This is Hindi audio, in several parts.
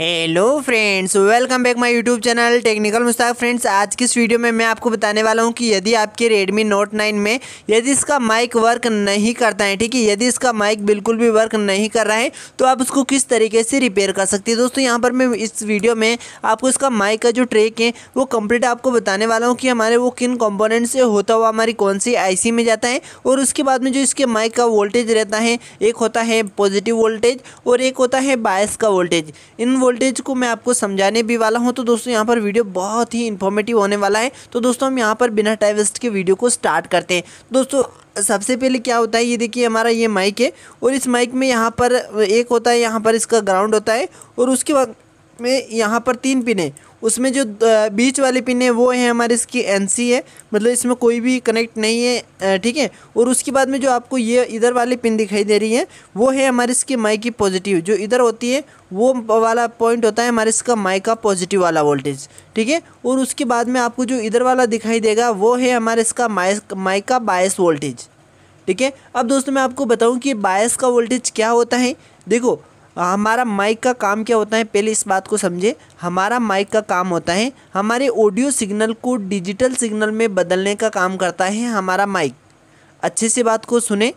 hello friends welcome back my YouTube channel technical Mushtaq friends आज की इस वीडियो में मैं आपको बताने वाला हूं कि यदि आपके रेडमी नोट 9 में यदि इसका माइक वर्क नहीं करता है ठीक है यदि इसका माइक बिल्कुल भी वर्क नहीं कर रहा है तो आप उसको किस तरीके से रिपेयर कर सकते हैं दोस्तों यहाँ पर मैं इस वीडियो में आपको इसका माइक का जो ट्रेक है वो कम्प्लीट आपको बताने वाला हूँ कि हमारे वो किन कॉम्पोनेंट से होता हुआ हमारी कौन सी आई में जाता है और उसके बाद में जो इसके माइक का वोल्टेज रहता है एक होता है पॉजिटिव वोल्टेज और एक होता है बायस का वोल्टेज इन वोल्टेज को मैं आपको समझाने भी वाला हूँ तो दोस्तों यहाँ पर वीडियो बहुत ही इन्फॉर्मेटिव होने वाला है तो दोस्तों हम यहाँ पर बिना टाइम वेस्ट के वीडियो को स्टार्ट करते हैं दोस्तों सबसे पहले क्या होता है ये देखिए हमारा ये माइक है और इस माइक में यहाँ पर एक होता है यहाँ पर इसका ग्राउंड होता है और उसके बाद में यहाँ पर तीन पिन है उसमें जो बीच वाली पिन है वो है हमारे इसकी एन है मतलब इसमें कोई भी कनेक्ट नहीं है ठीक है और उसके बाद में जो आपको ये इधर वाली पिन दिखाई दे रही है वो है हमारे इसकी माई की पॉजिटिव जो इधर होती है वो वाला पॉइंट होता है हमारे इसका माई का पॉजिटिव वाला वोल्टेज ठीक है और उसके बाद में आपको जो इधर वाला दिखाई देगा वो है हमारे इसका माई माई का बायस वोल्टेज ठीक है अब दोस्तों मैं आपको बताऊँ कि बायस का वोल्टेज क्या होता है देखो हमारा माइक का काम क्या होता है पहले इस बात को समझे हमारा माइक का काम होता है हमारे ऑडियो सिग्नल को डिजिटल सिग्नल में बदलने का काम करता है हमारा माइक अच्छे से बात को सुने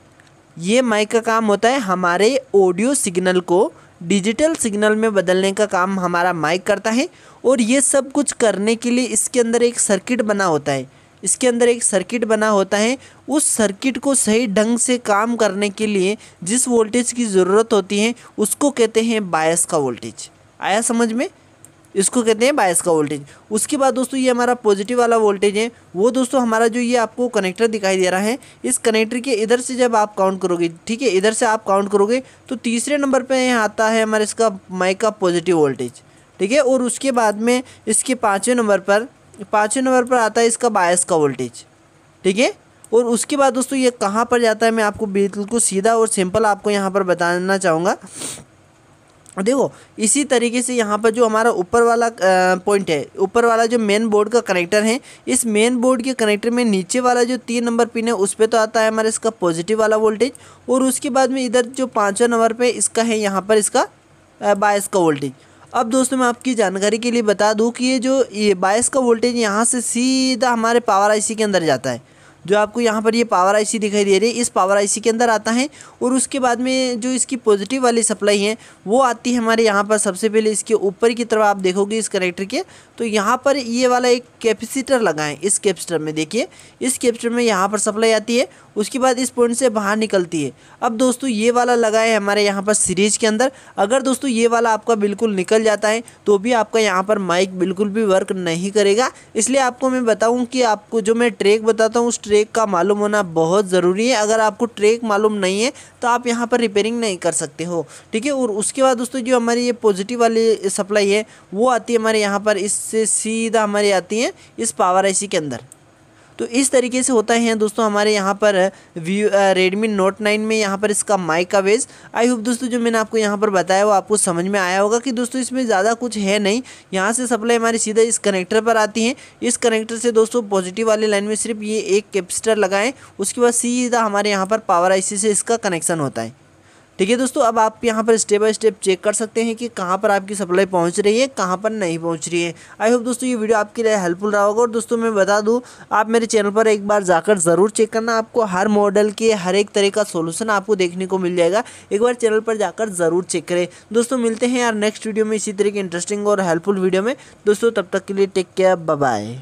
ये माइक का काम होता है हमारे ऑडियो सिग्नल को डिजिटल सिग्नल में बदलने का काम हमारा माइक करता है और ये सब कुछ करने के लिए इसके अंदर एक सर्किट बना होता है इसके अंदर एक सर्किट बना होता है उस सर्किट को सही ढंग से काम करने के लिए जिस वोल्टेज की ज़रूरत होती है उसको कहते हैं बायस का वोल्टेज आया समझ में इसको कहते हैं बायस का वोल्टेज उसके बाद दोस्तों ये हमारा पॉजिटिव वाला वोल्टेज है वो दोस्तों हमारा जो ये आपको कनेक्टर दिखाई दे रहा है इस कनेक्टर के इधर से जब आप काउंट करोगे ठीक है इधर से आप काउंट करोगे तो तीसरे नंबर पे यहाँ आता है हमारे इसका माइक का पॉजिटिव वोल्टेज ठीक है और उसके बाद में इसके पाँचवें नंबर पर पाँचवें नंबर पर आता है इसका बायस का वोल्टेज ठीक है और उसके बाद दोस्तों ये कहाँ पर जाता है मैं आपको बिल्कुल सीधा और सिंपल आपको यहाँ पर बताना चाहूँगा देखो इसी तरीके से यहाँ पर जो हमारा ऊपर वाला पॉइंट है ऊपर वाला जो मेन बोर्ड का कनेक्टर है इस मेन बोर्ड के कनेक्टर में नीचे वाला जो तीन नंबर पिन है उस पर तो आता है हमारा इसका पॉजिटिव वाला वोल्टेज और उसके बाद में इधर जो पाँचवा नंबर पर इसका है यहाँ पर इसका बायस का वोल्टेज अब दोस्तों मैं आपकी जानकारी के लिए बता दूं कि ये जो ये बायस का वोल्टेज यहाँ से सीधा हमारे पावर आईसी के अंदर जाता है जो आपको यहाँ पर ये पावर आईसी दिखाई दे रही है इस पावर आईसी के अंदर आता है और उसके बाद में जो इसकी पॉजिटिव वाली सप्लाई है वो आती है हमारे यहाँ पर सबसे पहले इसके ऊपर की तरफ आप देखोगे इस कनेक्टर के तो यहाँ पर ये वाला एक कैपेसिटर लगाएं इस कैपेसिटर में देखिए इस कैपेसिटर में यहाँ पर सप्लाई आती है उसके बाद इस पॉइंट से बाहर निकलती है अब दोस्तों ये वाला लगा है हमारे यहाँ पर सीरीज के अंदर अगर दोस्तों ये वाला आपका बिल्कुल निकल जाता है तो भी आपका यहाँ पर माइक बिल्कुल भी वर्क नहीं करेगा इसलिए आपको मैं बताऊँ कि आपको जो मैं ट्रेक बताता हूँ उस ट्रेक का मालूम होना बहुत ज़रूरी है अगर आपको ट्रेक मालूम नहीं है तो आप यहाँ पर रिपेयरिंग नहीं कर सकते हो ठीक है और उसके बाद दोस्तों जो हमारी ये पॉजिटिव वाली सप्लाई है वो आती है हमारे यहाँ पर इससे सीधा हमारी आती है इस पावर आई के अंदर तो इस तरीके से होता है दोस्तों हमारे यहाँ पर व्यू रेडमी नोट नाइन में यहाँ पर इसका माइक का वेज आई होप दोस्तों जो मैंने आपको यहाँ पर बताया वो आपको समझ में आया होगा कि दोस्तों इसमें ज़्यादा कुछ है नहीं यहाँ से सप्लाई हमारी सीधा इस कनेक्टर पर आती है इस कनेक्टर से दोस्तों पॉजिटिव वाले लाइन में सिर्फ ये एक कैपेसिटर लगाएं उसके बाद सीधा हमारे यहाँ पर पावर आईसी से इसका कनेक्शन होता है ठीक है दोस्तों अब आप यहाँ पर स्टेप बाय स्टेप चेक कर सकते हैं कि कहाँ पर आपकी सप्लाई पहुँच रही है कहाँ पर नहीं पहुँच रही है आई होप दोस्तों ये वीडियो आपके लिए हेल्पफुल रहा होगा और दोस्तों मैं बता दूँ आप मेरे चैनल पर एक बार जाकर ज़रूर चेक करना आपको हर मॉडल के हर एक तरह का सोल्यूशन आपको देखने को मिल जाएगा एक बार चैनल पर जाकर ज़रूर चेक करें दोस्तों मिलते हैं यार नेक्स्ट वीडियो में इसी तरह की इंटरेस्टिंग और हेल्पफुल वीडियो में दोस्तों तब तक के लिए टेक केयर बाय